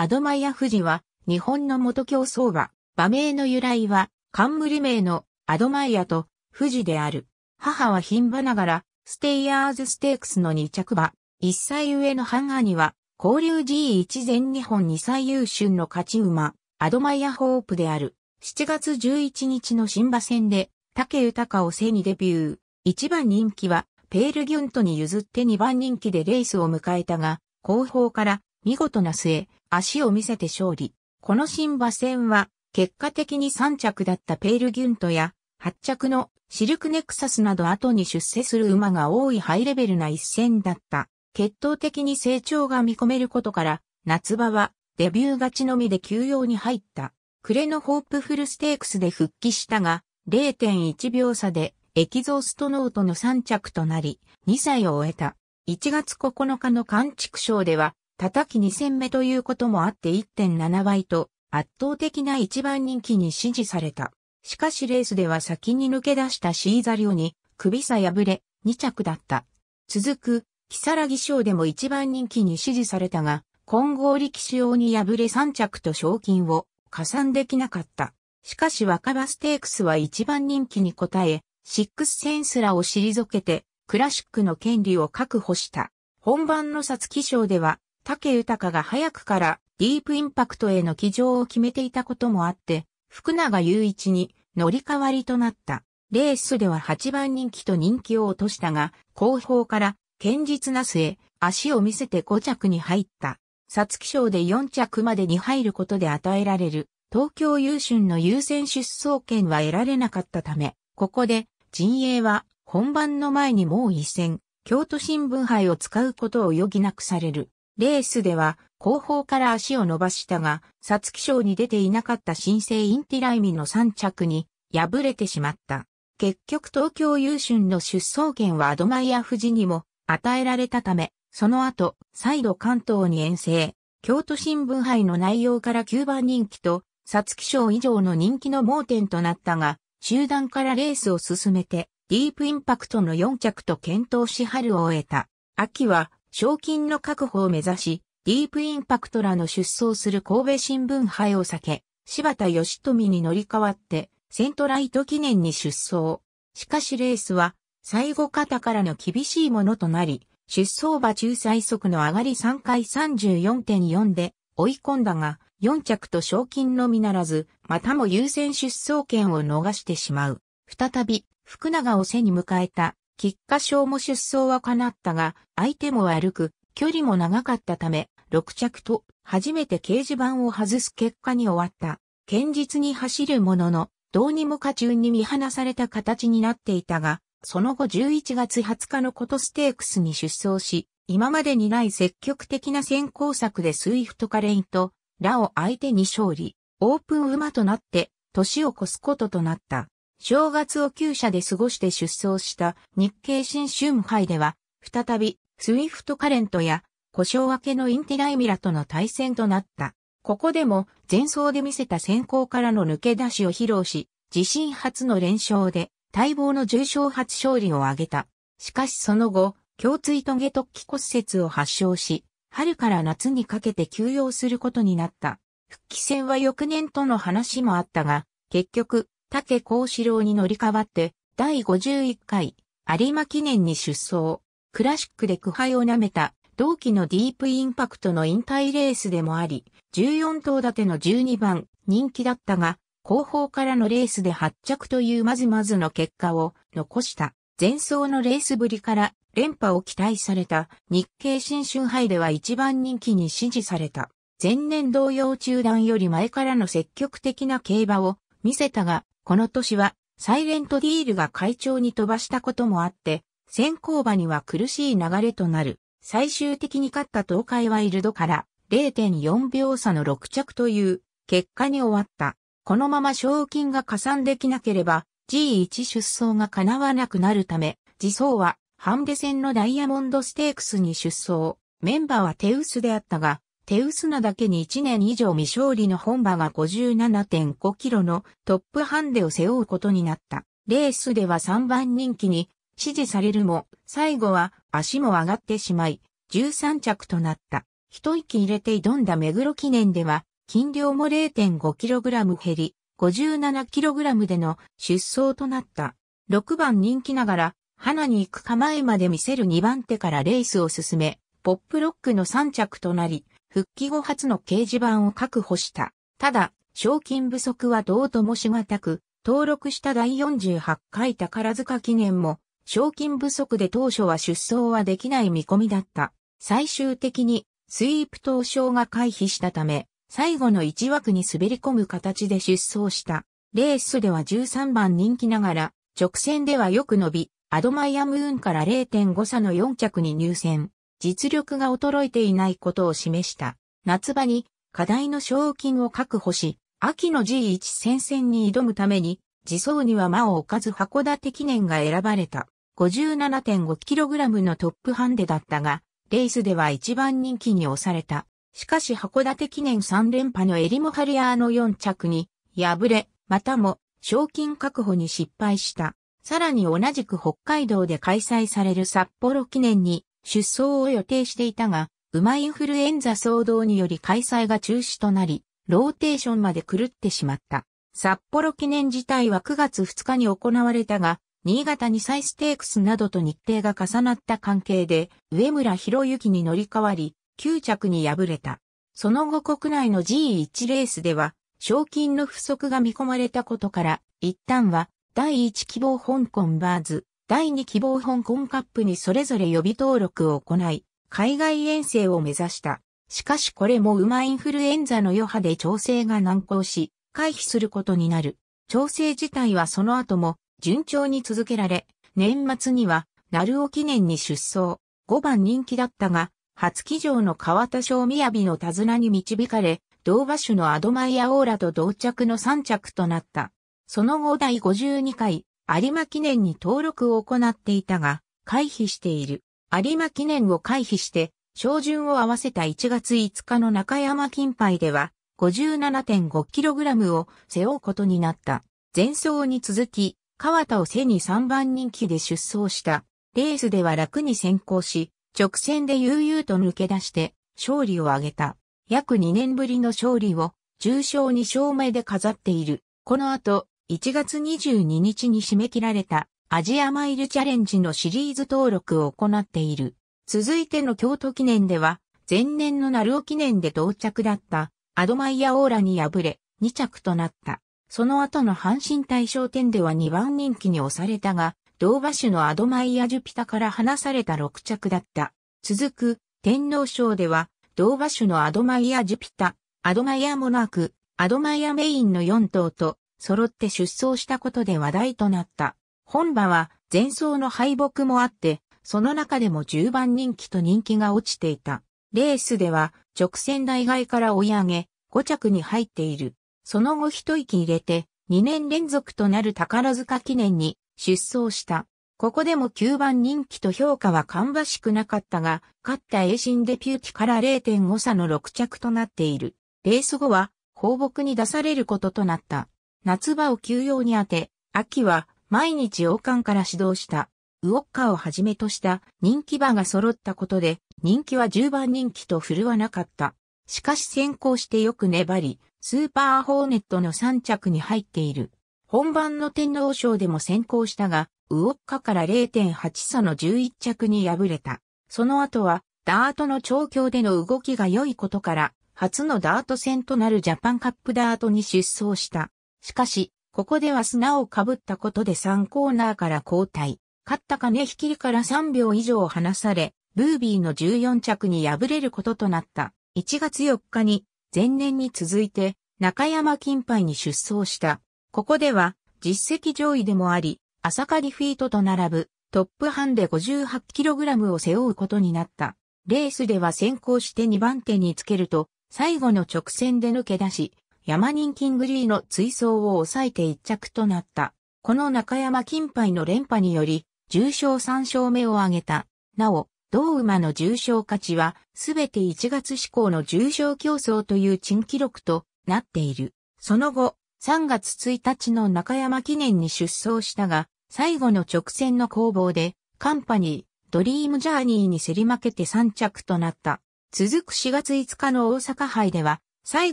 アドマイヤ富士は、日本の元競争馬、馬名の由来は、冠名のアドマイヤと富士である。母は貧馬ながら、ステイヤーズステークスの2着馬、1歳上のハンガーには、交流 G1 全日本2歳優春の勝ち馬、アドマイヤホープである。7月11日の新馬戦で、竹豊を背にデビュー。1番人気は、ペールギュントに譲って2番人気でレースを迎えたが、後方から見事な末、足を見せて勝利。この新馬戦は、結果的に3着だったペールギュントや、8着のシルクネクサスなど後に出世する馬が多いハイレベルな一戦だった。決闘的に成長が見込めることから、夏場はデビュー勝ちのみで休養に入った。暮れのホープフルステークスで復帰したが、0.1秒差でエキゾーストノートの3着となり、2歳を終えた。1月9日の完畜賞では、叩き2戦目ということもあって1.7倍と圧倒的な一番人気に支持された。しかしレースでは先に抜け出したシーザリオに首差破れ2着だった。続く、キサラギ賞でも一番人気に支持されたが、混合力士用に破れ3着と賞金を加算できなかった。しかし若葉ステークスは一番人気に応え、シックスセンスらを退けて、クラシックの権利を確保した。本番の皐月賞では、竹豊が早くからディープインパクトへの騎乗を決めていたこともあって、福永雄一に乗り換わりとなった。レースでは8番人気と人気を落としたが、後方から堅実な末、足を見せて5着に入った。皐月賞で4着までに入ることで与えられる、東京優春の優先出走権は得られなかったため、ここで陣営は本番の前にもう一戦、京都新聞杯を使うことを余儀なくされる。レースでは後方から足を伸ばしたが、皐月賞に出ていなかった新生インティライミの3着に敗れてしまった。結局東京優春の出走権はアドマイヤ富士にも与えられたため、その後、再度関東に遠征。京都新聞杯の内容から9番人気と、皐月賞以上の人気の盲点となったが、集団からレースを進めて、ディープインパクトの4着と検討し春を終えた。秋は、賞金の確保を目指し、ディープインパクトらの出走する神戸新聞杯を避け、柴田義富に乗り換わって、セントライト記念に出走。しかしレースは、最後方からの厳しいものとなり、出走馬中最速の上がり3回34.4で追い込んだが、4着と賞金のみならず、またも優先出走権を逃してしまう。再び、福永を背に迎えた菊花賞も出走は叶ったが、相手も悪く、距離も長かったため、6着と、初めて掲示板を外す結果に終わった。堅実に走るものの、どうにも過中に見放された形になっていたが、その後11月20日のことステークスに出走し、今までにない積極的な先行策でスイフトカレインと、ラを相手に勝利、オープン馬となって、年を越すこととなった。正月を旧社で過ごして出走した日経新春杯では、再び、スウィフトカレントや、故障明けのインティライミラとの対戦となった。ここでも、前走で見せた先行からの抜け出しを披露し、自身初の連勝で、待望の重賞初勝利を挙げた。しかしその後、胸椎と下突起骨折を発症し、春から夏にかけて休養することになった。復帰戦は翌年との話もあったが、結局、竹幸四郎に乗り換わって、第51回、有馬記念に出走。クラシックで苦杯を舐めた、同期のディープインパクトの引退レースでもあり、14頭立ての12番、人気だったが、後方からのレースで発着というまずまずの結果を残した。前走のレースぶりから連覇を期待された日経新春杯では一番人気に支持された。前年同様中段より前からの積極的な競馬を見せたが、この年は、サイレントディールが会長に飛ばしたこともあって、先行馬には苦しい流れとなる。最終的に勝った東海ワイルドから0.4秒差の6着という結果に終わった。このまま賞金が加算できなければ G1 出走が叶わなくなるため、自走はハンデ戦のダイヤモンドステークスに出走。メンバーは手薄であったが、手薄なだけに1年以上未勝利の本場が57.5キロのトップハンデを背負うことになった。レースでは3番人気に支持されるも、最後は足も上がってしまい、13着となった。一息入れて挑んだ目黒記念では、筋量も 0.5kg 減り、57kg での出走となった。6番人気ながら、花に行く構えまで見せる2番手からレースを進め、ポップロックの3着となり、復帰後初の掲示板を確保した。ただ、賞金不足はどうともしがたく、登録した第48回宝塚記念も、賞金不足で当初は出走はできない見込みだった。最終的に、スイープ投賞が回避したため、最後の1枠に滑り込む形で出走した。レースでは13番人気ながら、直線ではよく伸び、アドマイアムーンから0.5差の4着に入選。実力が衰えていないことを示した。夏場に課題の賞金を確保し、秋の G1 戦線に挑むために、自走には間を置かず函館記念が選ばれた。57.5kg のトップハンデだったが、レースでは一番人気に押された。しかし函館記念3連覇のエリモハリアーの4着に敗れ、またも賞金確保に失敗した。さらに同じく北海道で開催される札幌記念に出走を予定していたが、馬インフルエンザ騒動により開催が中止となり、ローテーションまで狂ってしまった。札幌記念自体は9月2日に行われたが、新潟にサイステークスなどと日程が重なった関係で、上村博之に乗り換わり、9着に敗れた。その後国内の G1 レースでは、賞金の不足が見込まれたことから、一旦は、第1希望香港バーズ、第2希望香港カップにそれぞれ予備登録を行い、海外遠征を目指した。しかしこれも馬インフルエンザの余波で調整が難航し、回避することになる。調整自体はその後も順調に続けられ、年末には、鳴尾記念に出走、5番人気だったが、初騎乗の川田宮雅の手綱に導かれ、同馬種のアドマイアオーラと同着の3着となった。その後第52回有馬記念に登録を行っていたが、回避している。有馬記念を回避して、照準を合わせた1月5日の中山金杯では、57.5kg を背負うことになった。前走に続き、川田を背に3番人気で出走した。レースでは楽に先行し、直線で悠々と抜け出して、勝利を挙げた。約2年ぶりの勝利を、重賞に勝目で飾っている。この後、1月22日に締め切られたアジアマイルチャレンジのシリーズ登録を行っている。続いての京都記念では、前年のナルオ記念で到着だったアドマイヤオーラに敗れ2着となった。その後の阪神大賞典では2番人気に押されたが、同馬種のアドマイヤジュピタから離された6着だった。続く天皇賞では、同馬種のアドマイヤジュピタ、アドマイヤモナーク、アドマイヤメインの4頭と揃って出走したことで話題となった。本馬は前走の敗北もあって、その中でも10番人気と人気が落ちていた。レースでは直線内外から追い上げ、5着に入っている。その後一息入れて、2年連続となる宝塚記念に出走した。ここでも9番人気と評価は芳しくなかったが、勝った英進デピューティから0.5差の6着となっている。レース後は放牧に出されることとなった。夏場を休養に当て、秋は毎日王冠から始動した、ウォッカをはじめとした人気馬が揃ったことで、人気は10番人気と振るわなかった。しかし先行してよく粘り、スーパーホーネットの3着に入っている。本番の天皇賞でも先行したが、ウォッカから0.8差の11着に敗れた。その後は、ダートの調教での動きが良いことから、初のダート戦となるジャパンカップダートに出走した。しかし、ここでは砂をかぶったことで3コーナーから交代。勝った金引きから3秒以上離され、ブービーの14着に敗れることとなった。1月4日に、前年に続いて、中山金杯に出走した。ここでは、実績上位でもあり、朝リフィートと並ぶ、トップハンで 58kg を背負うことになった。レースでは先行して2番手につけると、最後の直線で抜け出し、山人キングリーの追走を抑えて一着となった。この中山金杯の連覇により、重賞3勝目を挙げた。なお、同馬の重賞価値は、すべて1月志向の重賞競争という珍記録となっている。その後、3月1日の中山記念に出走したが、最後の直線の攻防で、カンパニー、ドリームジャーニーに競り負けて3着となった。続く4月5日の大阪杯では、最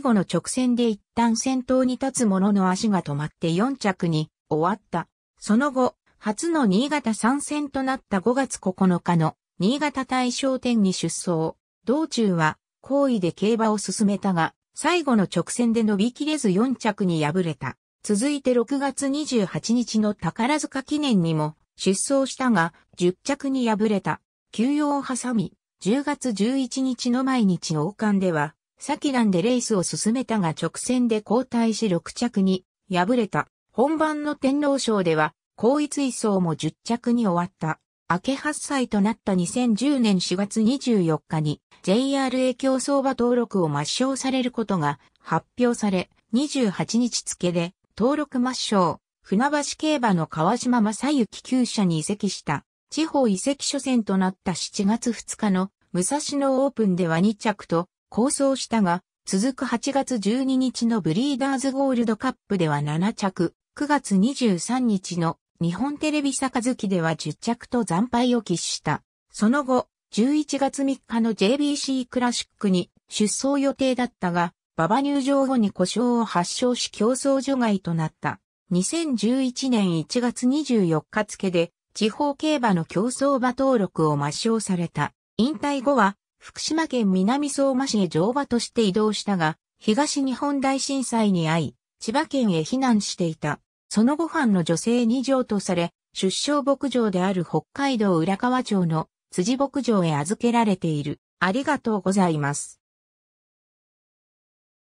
後の直線で一旦先頭に立つ者の足が止まって4着に終わった。その後、初の新潟参戦となった5月9日の新潟大賞典に出走。道中は、好意で競馬を進めたが、最後の直線で伸びきれず4着に敗れた。続いて6月28日の宝塚記念にも出走したが、10着に敗れた。休養を挟み、10月11日の毎日王冠では、先段でレースを進めたが直線で交代し6着に敗れた。本番の天皇賞では、後位層も10着に終わった。明け8歳となった2010年4月24日に JRA 競争馬登録を抹消されることが発表され、28日付で登録抹消、船橋競馬の川島正幸厩社に移籍した。地方移籍初戦となった7月2日の武蔵野オープンでは2着と構想したが、続く8月12日のブリーダーズゴールドカップでは7着、9月23日の日本テレビ杯では10着と惨敗を喫した。その後、11月3日の JBC クラシックに出走予定だったが、馬場入場後に故障を発症し競争除外となった。2011年1月24日付で地方競馬の競争馬登録を抹消された。引退後は福島県南相馬市へ乗馬として移動したが、東日本大震災に遭い、千葉県へ避難していた。その後藩の女性に譲渡され、出生牧場である北海道浦河町の辻牧場へ預けられている。ありがとうございます。